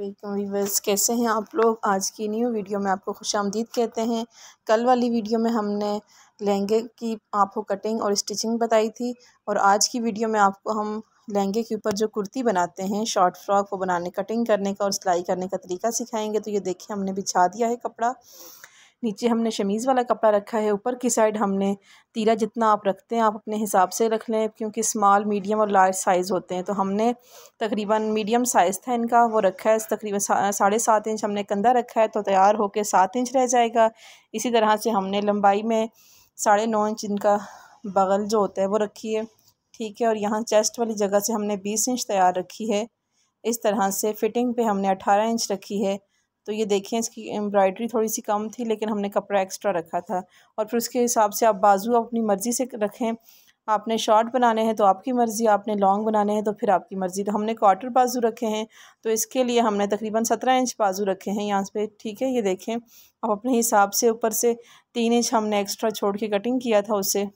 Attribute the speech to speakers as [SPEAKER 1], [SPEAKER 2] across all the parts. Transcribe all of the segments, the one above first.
[SPEAKER 1] viewers तो कैसे हैं आप लोग आज की न्यू वीडियो में आपको खुश आमदीद कहते हैं कल वाली वीडियो में हमने लहंगे की आपको कटिंग और स्टिचिंग बताई थी और आज की वीडियो में आपको हम लहंगे के ऊपर जो कुर्ती बनाते हैं शॉर्ट फ्रॉक वो बनाने कटिंग करने का और सिलाई करने का तरीका सिखाएंगे तो ये देखिए हमने बिछा दिया है कपड़ा नीचे हमने शमीज़ वाला कपड़ा रखा है ऊपर की साइड हमने तीरा जितना आप रखते हैं आप अपने हिसाब से रख लें क्योंकि स्माल मीडियम और लार्ज साइज़ होते हैं तो हमने तकरीबन मीडियम साइज़ था इनका वो रखा है तकरीबन साढ़े सात इंच हमने कंधा रखा है तो तैयार होकर सात इंच रह जाएगा इसी तरह से हमने लंबाई में साढ़े नौ इंच इनका बगल जो होता है वो रखी है ठीक है और यहाँ चेस्ट वाली जगह से हमने बीस इंच तैयार रखी है इस तरह से फ़िटिंग पे हमने अठारह इंच रखी है तो ये देखें इसकी एम्ब्रॉयडरी थोड़ी सी कम थी लेकिन हमने कपड़ा एक्स्ट्रा रखा था और फिर उसके हिसाब से आप बाजू अपनी मर्ज़ी से रखें आपने शॉर्ट बनाने हैं तो आपकी मर्ज़ी आपने लॉन्ग बनाने हैं तो फिर आपकी मर्ज़ी तो हमने क्वार्टर बाजू रखे हैं तो इसके लिए हमने तकरीबन सत्रह इंच बाजू रखे हैं यहाँ पे ठीक है ये देखें आप अपने हिसाब से ऊपर से तीन इंच हमने एक्स्ट्रा छोड़ के कटिंग किया था उसे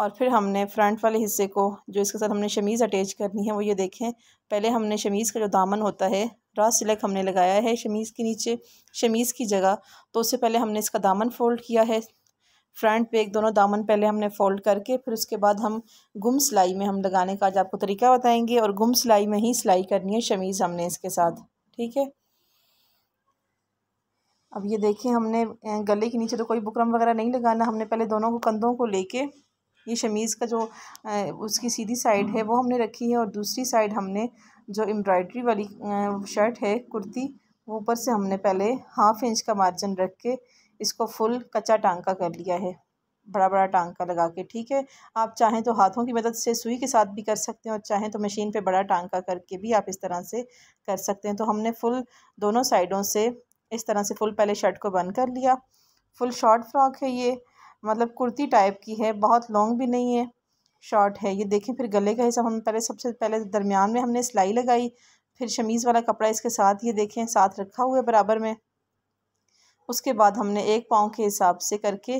[SPEAKER 1] और फिर हमने फ्रंट वाले हिस्से को जो इसके साथ हमने शमीज़ अटैच करनी है वो ये देखें पहले हमने शमीज़ का जो दामन होता है रास सिलेक हमने लगाया है शमीज़ के नीचे शमीज़ की जगह तो उससे पहले हमने इसका दामन फ़ोल्ड किया है फ्रंट पे एक दोनों दामन पहले हमने फ़ोल्ड करके फिर उसके बाद हम गुम सिलाई में हम लगाने का आज आपको तरीका बताएंगे और गुम सिलाई में ही सिलाई करनी है शमीज़ हमने इसके साथ ठीक है अब ये देखें हमने गले के नीचे तो कोई बुकरम वगैरह नहीं लगाना हमने पहले दोनों को कंधों को लेके ये शमीज़ का जो उसकी सीधी साइड है वो हमने रखी है और दूसरी साइड हमने जो एम्ब्रॉयडरी वाली शर्ट है कुर्ती वो ऊपर से हमने पहले हाफ इंच का मार्जिन रख के इसको फुल कच्चा टांका कर लिया है बड़ा बड़ा टांका लगा के ठीक है आप चाहें तो हाथों की मदद से सुई के साथ भी कर सकते हैं और चाहें तो मशीन पे बड़ा टांका करके भी आप इस तरह से कर सकते हैं तो हमने फुल दोनों साइडों से इस तरह से फुल पहले शर्ट को बंद कर लिया फुल शॉर्ट फ्रॉक है ये मतलब कुर्ती टाइप की है बहुत लॉन्ग भी नहीं है शॉर्ट है ये देखें फिर गले का हिस्सा हम पहले सबसे पहले दरमियान में हमने सिलाई लगाई फिर शमीज़ वाला कपड़ा इसके साथ ये देखें साथ रखा हुआ है बराबर में उसके बाद हमने एक पाँव के हिसाब से करके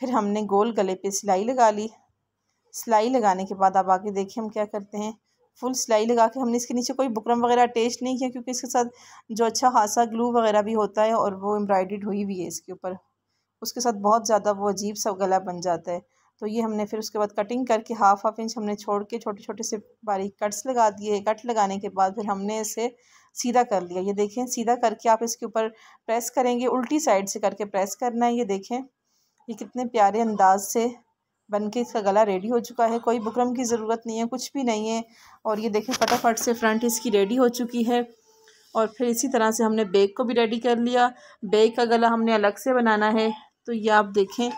[SPEAKER 1] फिर हमने गोल गले पे सिलाई लगा ली सिलाई लगाने के बाद आप आगे देखें हम क्या करते हैं फुल सिलाई लगा के हमने इसके नीचे कोई बुकरम वगैरह अटैच नहीं किया क्योंकि इसके साथ जो अच्छा खासा ग्लू वगैरह भी होता है और वो एम्ब्रॉयड हुई हुई है इसके ऊपर उसके साथ बहुत ज़्यादा वो अजीब सा गला बन जाता है तो ये हमने फिर उसके बाद कटिंग करके हाफ हाफ इंच हमने छोड़ के छोटे छोटे से बारीक कट्स लगा दिए कट लगाने के बाद फिर हमने इसे सीधा कर लिया ये देखें सीधा करके आप इसके ऊपर प्रेस करेंगे उल्टी साइड से करके प्रेस करना है ये देखें ये कितने प्यारे अंदाज से बन के इसका गला रेडी हो चुका है कोई बुकरम की ज़रूरत नहीं है कुछ भी नहीं है और ये देखें फटाफट से फ्रंट इसकी रेडी हो चुकी है और फिर इसी तरह से हमने बैग को भी रेडी कर लिया बैग का गला हमने अलग से बनाना है तो ये आप देखें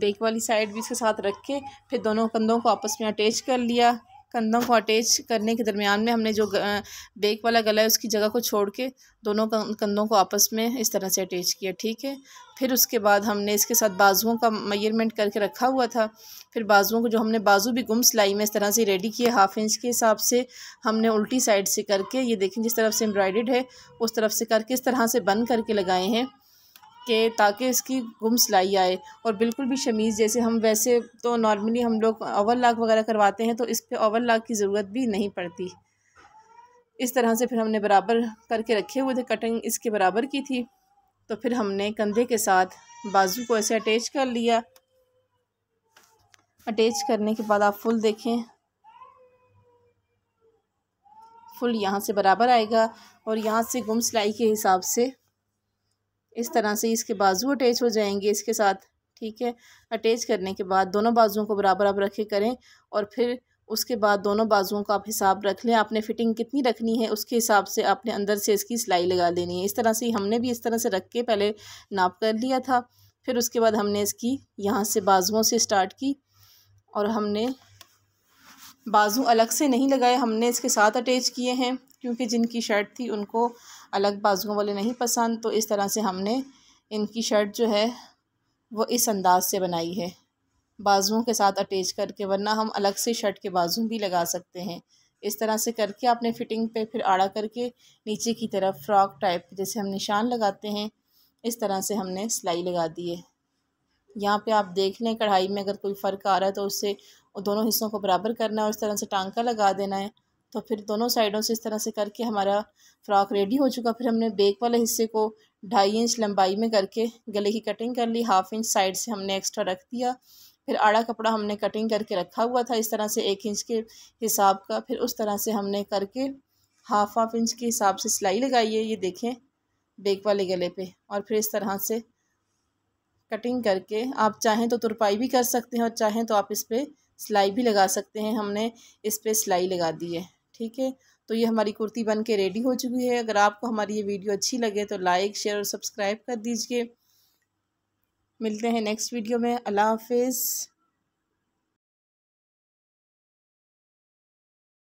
[SPEAKER 1] बेक वाली साइड भी इसके साथ रख के फिर दोनों कंधों को आपस में अटैच कर लिया कंधों को अटैच करने के दरमियान में हमने जो बेक वाला गला है उसकी जगह को छोड़ के दोनों कंधों को आपस में इस तरह से अटैच किया ठीक है फिर उसके बाद हमने इसके साथ बाजुओं का मेयरमेंट करके रखा हुआ था फिर बाजुओं को जो हमने बाजू भी गुम सिलाई में इस तरह से रेडी किए हाफ इंच के हिसाब से हमने उल्टी साइड से करके ये देखें जिस तरफ से एम्ब्रॉयड है उस तरफ से करके इस तरह से बंद करके लगाए हैं के ताकि इसकी गुम सिलाई आए और बिल्कुल भी शमीज़ जैसे हम वैसे तो नॉर्मली हम लोग ओवर लाक वगैरह करवाते हैं तो इस पर ओवर लाक की ज़रूरत भी नहीं पड़ती इस तरह से फिर हमने बराबर करके रखे हुए थे कटिंग इसके बराबर की थी तो फिर हमने कंधे के साथ बाजू को ऐसे अटैच कर लिया अटैच करने के बाद आप फुल देखें फुल यहाँ से बराबर आएगा और यहाँ से गुम सिलाई के हिसाब से इस तरह से इसके बाजू अटैच हो जाएंगे इसके साथ ठीक है अटैच करने के बाद दोनों बाजुओं को बराबर आप रखे करें और फिर उसके बाद दोनों बाजुओं का आप हिसाब रख लें आपने फिटिंग कितनी रखनी है उसके हिसाब से आपने अंदर से इसकी सिलाई लगा देनी है इस तरह से हमने भी इस तरह से रख के पहले नाप कर लिया था फिर उसके बाद हमने इसकी यहाँ से बाजुओं से स्टार्ट की और हमने बाजू अलग से नहीं लगाए हमने इसके साथ अटैच किए हैं क्योंकि जिनकी शर्ट थी उनको अलग बाजुओं वाले नहीं पसंद तो इस तरह से हमने इनकी शर्ट जो है वो इस अंदाज से बनाई है बाजुओं के साथ अटैच करके वरना हम अलग से शर्ट के बाजू भी लगा सकते हैं इस तरह से करके आपने फिटिंग पे फिर आड़ा करके नीचे की तरफ फ्रॉक टाइप जैसे हम निशान लगाते हैं इस तरह से हमने सिलाई लगा दी है यहाँ पे आप देख लें कढ़ाई में अगर कोई फ़र्क आ रहा है तो उससे और दोनों हिस्सों को बराबर करना है और इस तरह से टांका लगा देना है तो फिर दोनों साइडों से इस तरह से करके हमारा फ्रॉक रेडी हो चुका फिर हमने बेक वाले हिस्से को ढाई इंच लंबाई में करके गले की कटिंग कर ली हाफ इंच साइड से हमने एक्स्ट्रा रख दिया फिर आड़ा कपड़ा हमने कटिंग करके रखा हुआ था इस तरह से एक इंच के हिसाब का फिर उस तरह से हमने करके हाफ हाफ इंच के हिसाब से सिलाई लगाई है ये देखें बेक वाले गले पे और फिर इस तरह से कटिंग करके आप चाहें तो तुरपाई भी कर सकते हैं और चाहें तो आप इस पर सिलाई भी लगा सकते हैं हमने इस पर सिलाई लगा दी है ठीक है तो ये हमारी कुर्ती बन के रेडी हो चुकी है अगर आपको हमारी ये वीडियो अच्छी लगे तो लाइक शेयर और सब्सक्राइब कर दीजिए मिलते हैं नेक्स्ट वीडियो में अल्लाह हाफिज़